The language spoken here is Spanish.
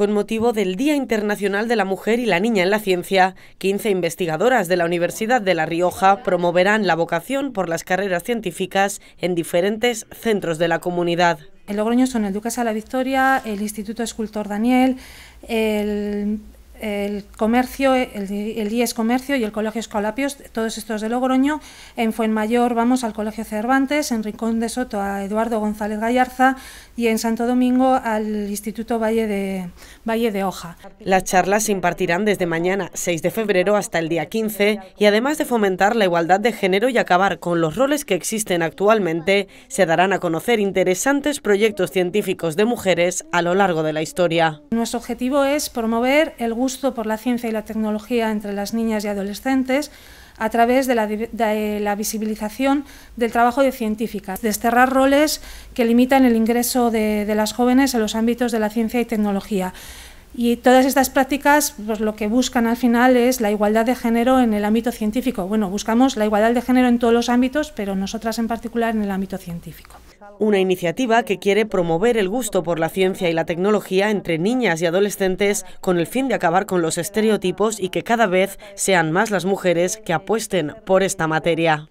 Con motivo del Día Internacional de la Mujer y la Niña en la Ciencia, 15 investigadoras de la Universidad de La Rioja promoverán la vocación por las carreras científicas en diferentes centros de la comunidad. El Logroño son el Ducas a la Victoria, el Instituto Escultor Daniel, el el comercio, el, IES Comercio y el Colegio Escolapios, todos estos de Logroño. En Fuenmayor vamos al Colegio Cervantes, en Rincón de Soto a Eduardo González Gallarza y en Santo Domingo al Instituto Valle de, Valle de Hoja. Las charlas se impartirán desde mañana 6 de febrero hasta el día 15 y además de fomentar la igualdad de género y acabar con los roles que existen actualmente, se darán a conocer interesantes proyectos científicos de mujeres a lo largo de la historia. Nuestro objetivo es promover el gusto por la ciencia y la tecnología entre las niñas y adolescentes a través de la, visibilización del trabajo de científicas, desterrar roles que limitan el ingreso de, las jóvenes en los ámbitos de la ciencia y tecnología. Y todas estas prácticas pues, lo que buscan al final es la igualdad de género en el ámbito científico. Bueno, buscamos la igualdad de género en todos los ámbitos, pero nosotras en particular en el ámbito científico una iniciativa que quiere promover el gusto por la ciencia y la tecnología entre niñas y adolescentes con el fin de acabar con los estereotipos y que cada vez sean más las mujeres que apuesten por esta materia.